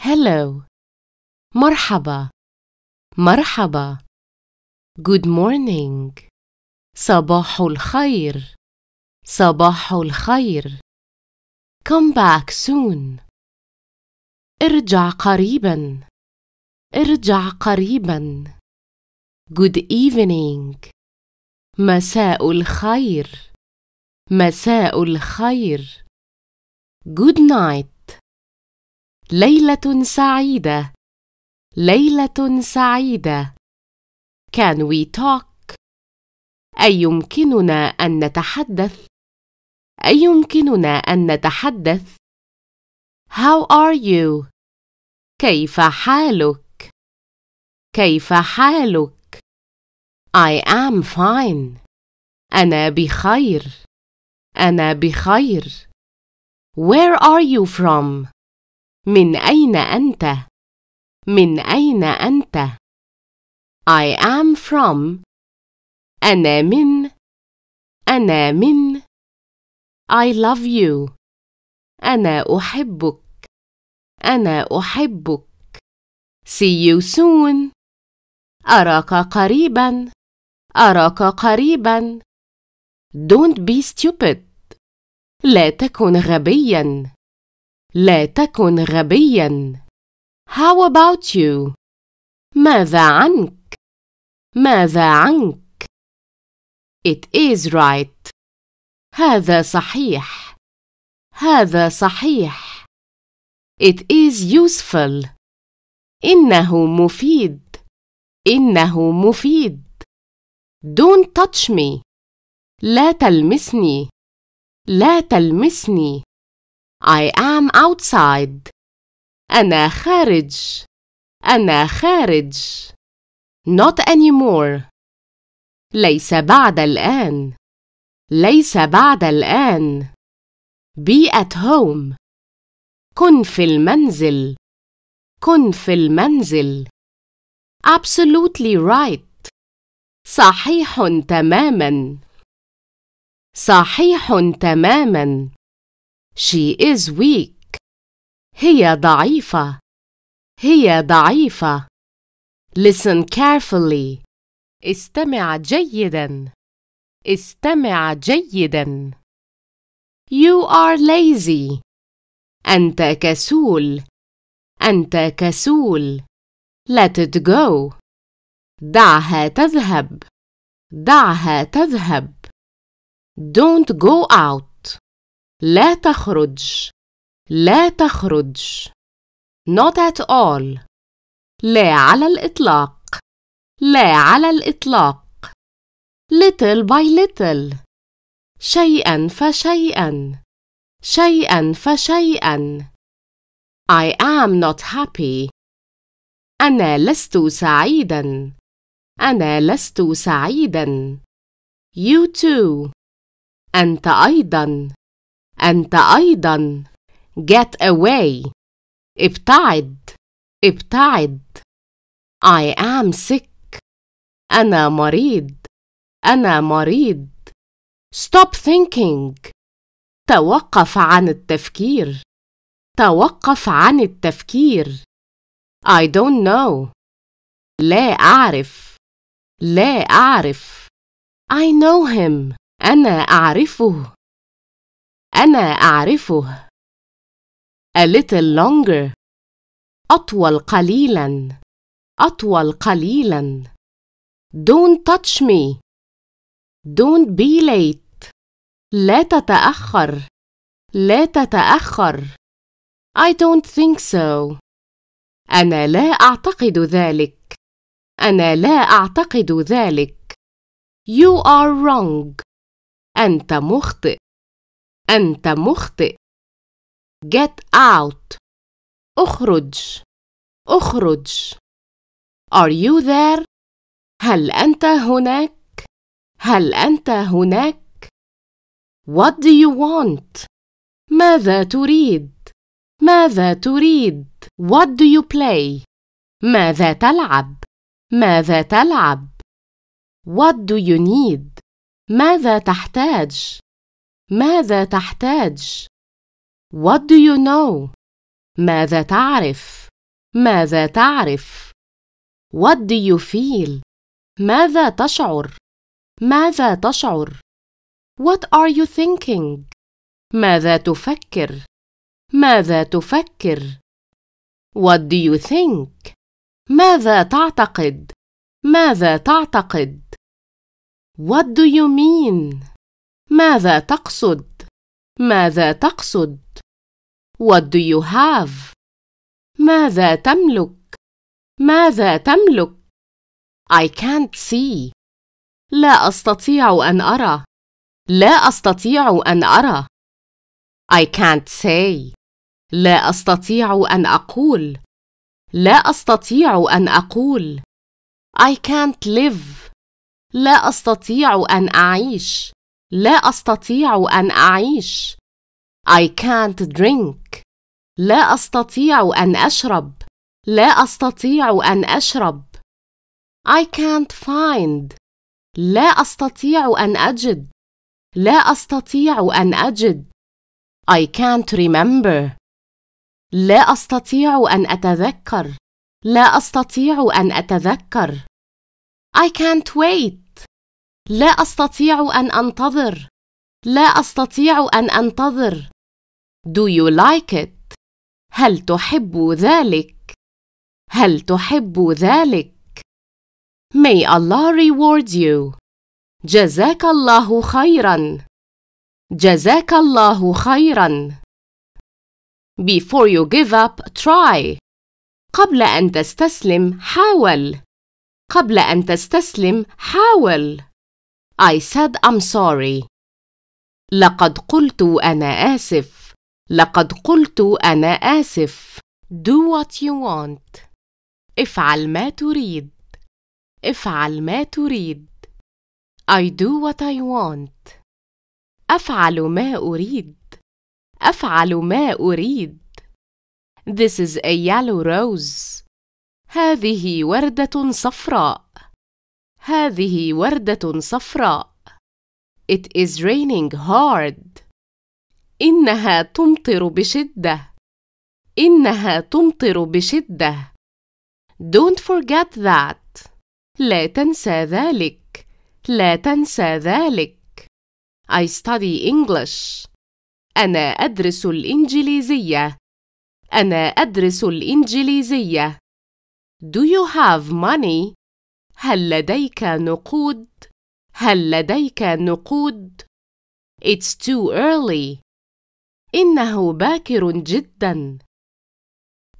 Hello. مرحبا. مرحبا. Good morning. صباح الخير. صباح الخير. Come back soon. ارجع قريبا. ارجع قريبا. Good evening. مساء الخير. مساء الخير. Good night. ليلة سعيدة ليلة سعيدة Can we talk? أيمكننا أن نتحدث؟ أيمكننا أن نتحدث؟ How are you? كيف حالك؟ كيف حالك؟ I am fine. أنا بخير. أنا بخير. Where are you from? من أين أنت؟ من أين أنت؟ I am from أنا من أنا من I love you أنا أحبك أنا أحبك See you soon أراك قريبا أراك قريبا Don't be stupid لا تكن غبيا لا تكن غبيا. How about you? ماذا عنك؟ ماذا عنك؟ It is right. هذا صحيح. هذا صحيح. It is useful. إنه مفيد. إنه مفيد. Don't touch me. لا تلمسني. لا تلمسني. I am outside. أنا خارج. أنا خارج. Not anymore. ليس بعد الآن. ليس بعد الآن. Be at home. كن في المنزل. كن في المنزل. Absolutely right. صحيح تماما. صحيح تماما. She is weak. هي ضعيفة. هي ضعيفة. Listen carefully. استمع جيدا. استمع جيدا. You are lazy. أنت كسول. أنت كسول. Let it go. دعها تذهب. دعها تذهب. Don't go out. لا تخرج لا تخرج not at all لا على الإطلاق لا على الإطلاق little by little شيئا فشيئا شيئا فشيئا I am not happy أنا لست سعيدا أنا لست سعيدا You too أنت أيضا أنت أيضا get away ابتعد ابتعد I am sick أنا مريض أنا مريض stop thinking توقف عن التفكير توقف عن التفكير I don't know لا أعرف لا أعرف I know him أنا أعرفه أنا أعرفه a little longer أطول قليلا أطول قليلا don't touch me don't be late لا تتأخر لا تتأخر I don't think so أنا لا أعتقد ذلك أنا لا أعتقد ذلك You are wrong أنت مخطئ أنت مخطئ get out اخرج اخرج are you there هل أنت هناك هل أنت هناك what do you want ماذا تريد ماذا تريد what do you play ماذا تلعب ماذا تلعب what do you need ماذا تحتاج ماذا تحتاج؟ What do you know? ماذا تعرف؟ ماذا تعرف؟ What do you feel? ماذا تشعر؟ ماذا تشعر؟ What are you thinking? ماذا تفكر؟ ماذا تفكر؟ What do you think? ماذا تعتقد؟ ماذا تعتقد؟ What do you mean? ماذا تقصد؟ ماذا تقصد؟ What do you have? ماذا تملك؟ ماذا تملك؟ I can't see. لا أستطيع أن أرى. لا أستطيع أن أرى. I can't say. لا أستطيع أن أقول. لا أستطيع أن أقول. I can't live. لا أستطيع أن أعيش. لا أستطيع أن أعيش. I can't drink. لا أستطيع أن أشرب. لا أستطيع أن أشرب. I can't find. لا أستطيع أن أجد. لا أستطيع أن أجد. I can't remember. لا أستطيع أن أتذكر. لا أستطيع أن أتذكر. I can't wait. لا أستطيع أن أنتظر. لا أستطيع أن أنتظر. Do you like it? هل تحب ذلك؟ هل تحب ذلك؟ May Allah reward you. جزاك الله خيرا. جزاك الله خيرا. Before you give up, try. قبل أن تستسلم، حاول. قبل أن تستسلم، حاول. I said I'm sorry. لقد قلت أنا آسف. لقد قلت أنا آسف. Do what you want. افعل ما تريد. افعل ما تريد. I do what I want. أفعل ما أريد. أفعل ما أريد. This is a yellow rose. هذه وردة صفراء. هذه وردة صفراء. It is raining hard. إنها تمطر بشدة. إنها تمطر بشدة. Don't forget that. لا تنسى ذلك. لا تنسى ذلك. I study English. أنا أدرس الإنجليزية. أنا أدرس الإنجليزية. Do you have money? هل لديك نقود؟ هل لديك نقود؟ It's too early. إنه باكر جدا.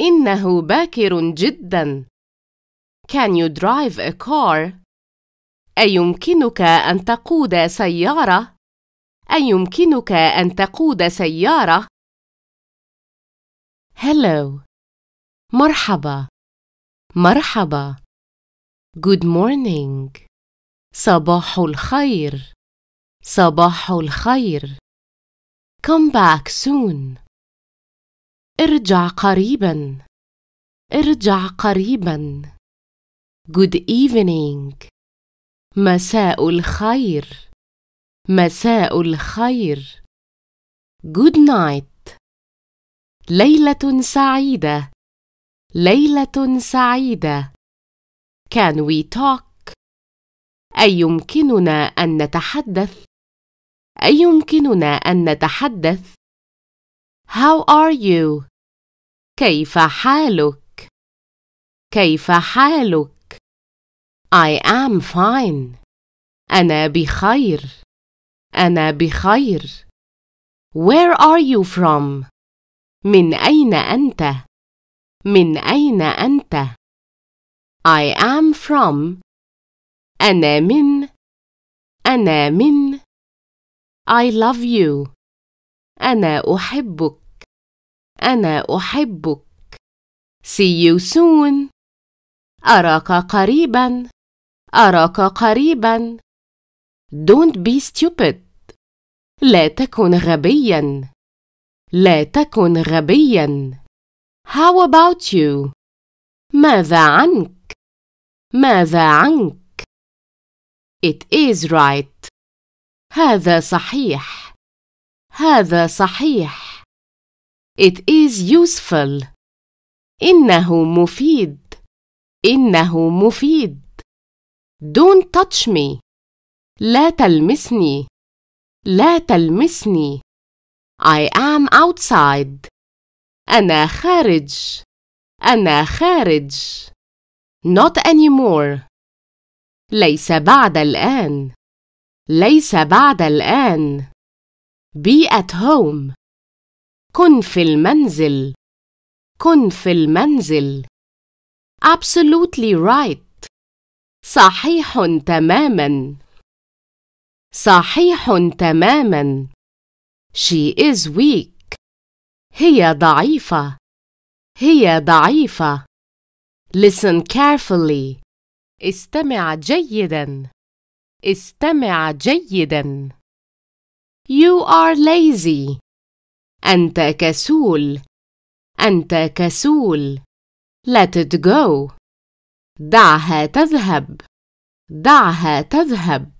إنه باكر جدا. Can you drive a car? أيمكنك أن تقود سيارة؟ أيمكنك أن تقود سيارة؟ Hello. مرحبا. مرحبا. Good morning صباح الخير صباح الخير Come back soon ارجع قريبا ارجع قريبا Good evening مساء الخير مساء الخير Good night ليلة سعيدة ليلة سعيدة Can we talk? أيمكننا أن نتحدث؟ يمكننا أن نتحدث؟ How are you? كيف حالك؟ كيف حالك؟ I am fine. أنا بخير. أنا بخير. Where are you from? من أين أنت؟ من أين أنت؟ I am from أنا من أنا من I love you أنا أحبك أنا أحبك See you soon أراك قريبا أراك قريبا Don't be stupid لا تكن غبيا لا تكن غبيا How about you؟ ماذا عنك؟ ماذا عنك؟ It is right. هذا صحيح. هذا صحيح. It is useful. إنه مفيد. إنه مفيد. Don't touch me. لا تلمسني. لا تلمسني. I am outside. أنا خارج. أنا خارج. Not anymore. ليس بعد الآن. ليس بعد الآن. Be at home. كن في المنزل. كن في المنزل. Absolutely right. صحيح تماما. صحيح تماما. She is weak. هي ضعيفة. هي ضعيفة. Listen carefully. استمع جيدا. استمع جيدا. You are lazy. أنت كسول. أنت كسول. Let it go. دعها تذهب. دعها تذهب.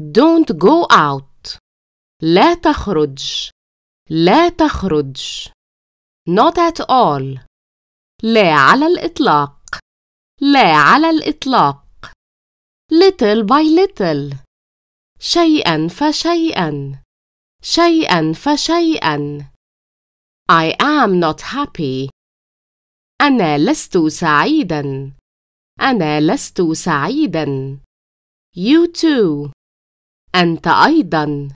Don't go out. لا تخرج. لا تخرج. Not at all. لا على الإطلاق لا على الإطلاق little by little شيئا فشيئا شيئا فشيئا I am not happy أنا لست سعيدا أنا لست سعيدا You too أنت أيضا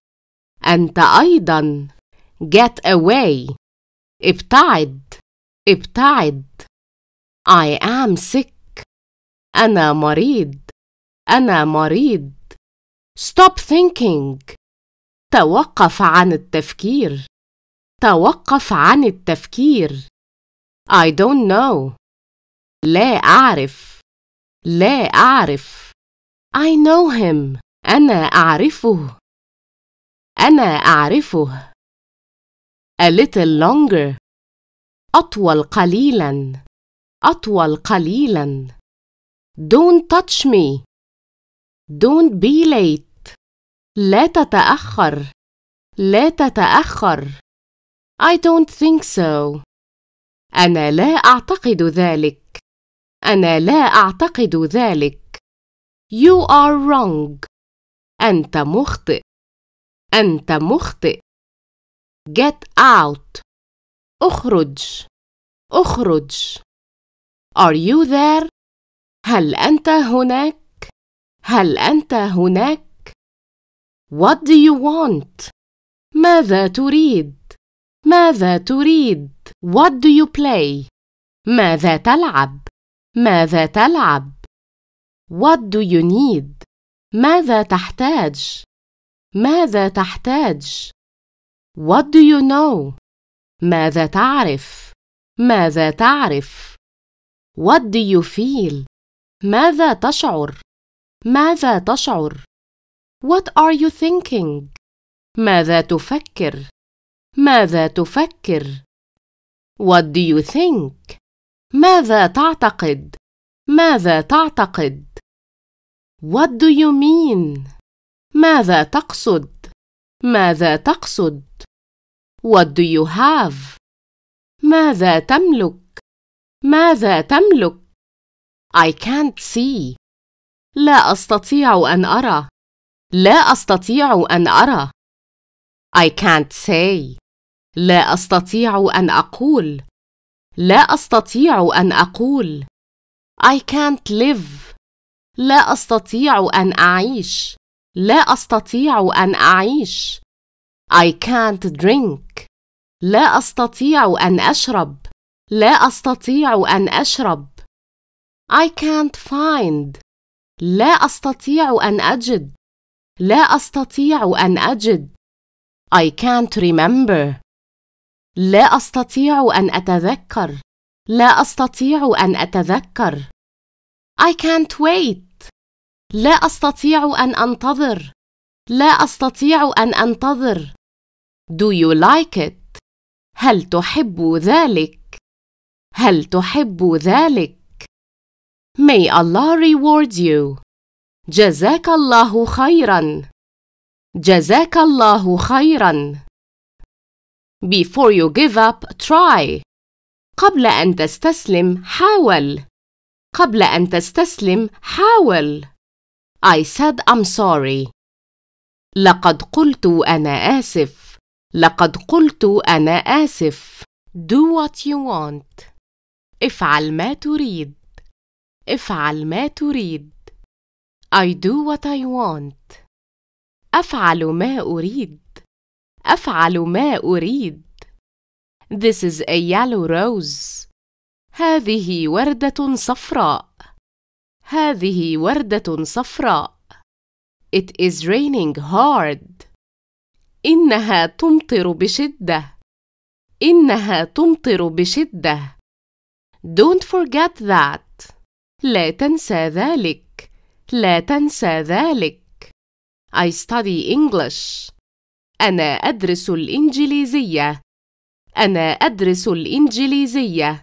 أنت أيضا Get away ابتعد ابتعد I am sick أنا مريض أنا مريض Stop thinking توقف عن التفكير توقف عن التفكير I don't know لا أعرف لا أعرف I know him أنا أعرفه أنا أعرفه A little longer أطول قليلا أطول قليلا Don't touch me Don't be late لا تتأخر لا تتأخر I don't think so أنا لا أعتقد ذلك أنا لا أعتقد ذلك You are wrong أنت مخطئ أنت مخطئ Get out اخرج اخرج Are you there? هل أنت هناك؟ هل أنت هناك؟ What do you want? ماذا تريد؟ ماذا تريد؟ What do you play? ماذا تلعب؟ ماذا تلعب؟ What do you need? ماذا تحتاج؟ ماذا تحتاج؟ What do you know? ماذا تعرف؟ ماذا تعرف؟ What do you feel? ماذا تشعر؟ ماذا تشعر؟ What are you thinking? ماذا تفكر؟ ماذا تفكر؟ What do you think? ماذا تعتقد؟ ماذا تعتقد؟ What do you mean? ماذا تقصد؟ ماذا تقصد؟ What do you have? ماذا تملك؟ ماذا تملك؟ I can't see. لا أستطيع أن أرى. لا أستطيع أن أرى. I can't say. لا أستطيع أن أقول. لا أستطيع أن أقول. I can't live. لا أستطيع أن أعيش. لا أستطيع أن أعيش. I can't drink لا أستطيع أن أشرب لا أستطيع أن أشرب I can't find لا أستطيع أن أجد لا أستطيع أن أجد I can't remember لا أستطيع أن أتذكر لا أستطيع أن أتذكر I can't wait لا أستطيع أن أنتظر لا أستطيع أن أنتظر Do you like it? هل تحب ذلك؟ هل تحب ذلك؟ May Allah reward you. جزاك الله خيرا. جزاك الله خيرا. Before you give up, try. قبل أن تستسلم حاول قبل أن تستسلم حاول I said I'm sorry لقد قلت أنا آسف لقد قلت أنا آسف. Do what you want. افعل ما تريد. افعل ما تريد. I do what I want. أفعل ما أريد. أفعل ما أريد. This is a yellow rose. هذه وردة صفراء. هذه وردة صفراء. It is raining hard. إنها تمطر بشدة. إنها تمطر بشدة. Don't forget that. لا تنسى ذلك. لا تنسى ذلك. I study English. أنا أدرس الإنجليزية. أنا أدرس الإنجليزية.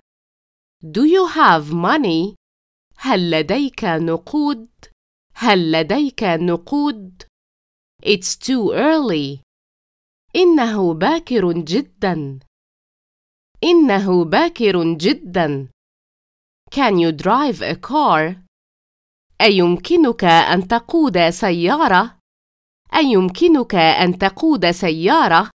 Do you have money? هل لديك نقود؟ هل لديك نقود؟ It's too early. إنه باكر جدا. إنه باكر جدا. Can you drive a car? أيمكنك أن تقود سيارة؟ أيمكنك أن تقود سيارة؟